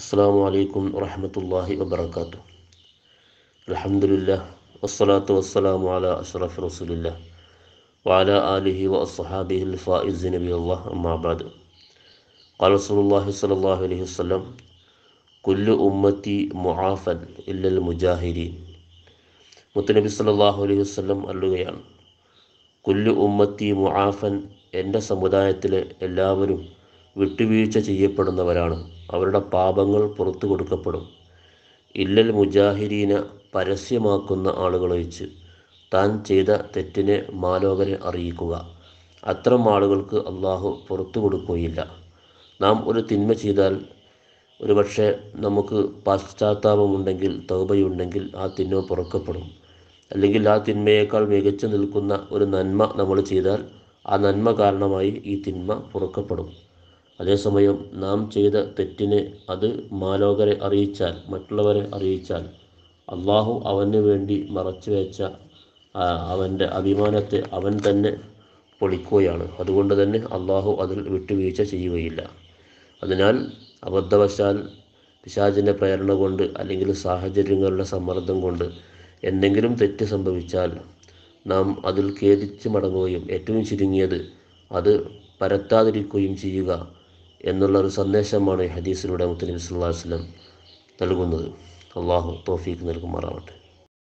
അസ്സാം വലൈക്കും വറഹമത്തല്ലാഹി വബർക്കാത്തു അലഹമുല്ല വസ്സലാത്തു വസ്സലാമു അല അഷ്റഫ് റസൂലില്ല وعلى آله وأصحابه الفائزين بالله أما بعد قال رسول الله صلى الله عليه وسلم كل أمتي معافا إلا المجاهدين മുത്തനബി സല്ലാഹു അലൈഹി വസ്ലം അല്ലുകയാണ് കുല്ലു ഉമ്മത്തി മുആഫൻ എൻ്റെ സമുദായത്തിലെ എല്ലാവരും വിട്ടുവീഴ്ച ചെയ്യപ്പെടുന്നവരാണ് അവരുടെ പാപങ്ങൾ പുറത്തു കൊടുക്കപ്പെടും ഇല്ലൽ മുജാഹിരീന പരസ്യമാക്കുന്ന ആളുകളൊഴിച്ച് താൻ ചെയ്ത തെറ്റിനെ മാലോകരെ അറിയിക്കുക അത്തരം ആളുകൾക്ക് അള്ളാഹു പുറത്തു കൊടുക്കുകയില്ല നാം ഒരു തിന്മ ചെയ്താൽ ഒരുപക്ഷെ നമുക്ക് പശ്ചാത്താപമുണ്ടെങ്കിൽ തൗബയുണ്ടെങ്കിൽ ആ തിന്മ പുറക്കപ്പെടും അല്ലെങ്കിൽ ആ തിന്മയേക്കാൾ മികച്ചു നിൽക്കുന്ന ഒരു നന്മ നമ്മൾ ചെയ്താൽ ആ നന്മ കാരണമായി ഈ തിന്മ പുറക്കപ്പെടും അതേസമയം നാം ചെയ്ത തെറ്റിനെ അത് മാലോകരെ അറിയിച്ചാൽ മറ്റുള്ളവരെ അറിയിച്ചാൽ അള്ളാഹു അവന് വേണ്ടി മറച്ചു വെച്ച അവൻ്റെ അഭിമാനത്തെ അവൻ തന്നെ പൊളിക്കുകയാണ് അതുകൊണ്ട് തന്നെ അള്ളാഹു അതിൽ വിട്ടുവീഴ്ച ചെയ്യുകയില്ല അതിനാൽ അബദ്ധവശാൽ പിശാചിൻ്റെ പ്രേരണ കൊണ്ട് അല്ലെങ്കിൽ സാഹചര്യങ്ങളുടെ സമ്മർദ്ദം കൊണ്ട് എന്തെങ്കിലും തെറ്റ് സംഭവിച്ചാൽ നാം അതിൽ ഖേദിച്ച് മടങ്ങുകയും ഏറ്റവും ചുരുങ്ങിയത് അത് പരത്താതിരിക്കുകയും ചെയ്യുക എന്നുള്ള ഒരു സന്ദേശമാണ് ഹദീസിലൂടെ മുത്തലിം സുല്ലാ വസ്ലം നൽകുന്നത് അള്ളാഹു തോഫീക്ക് നൽകുമാറാവട്ടെ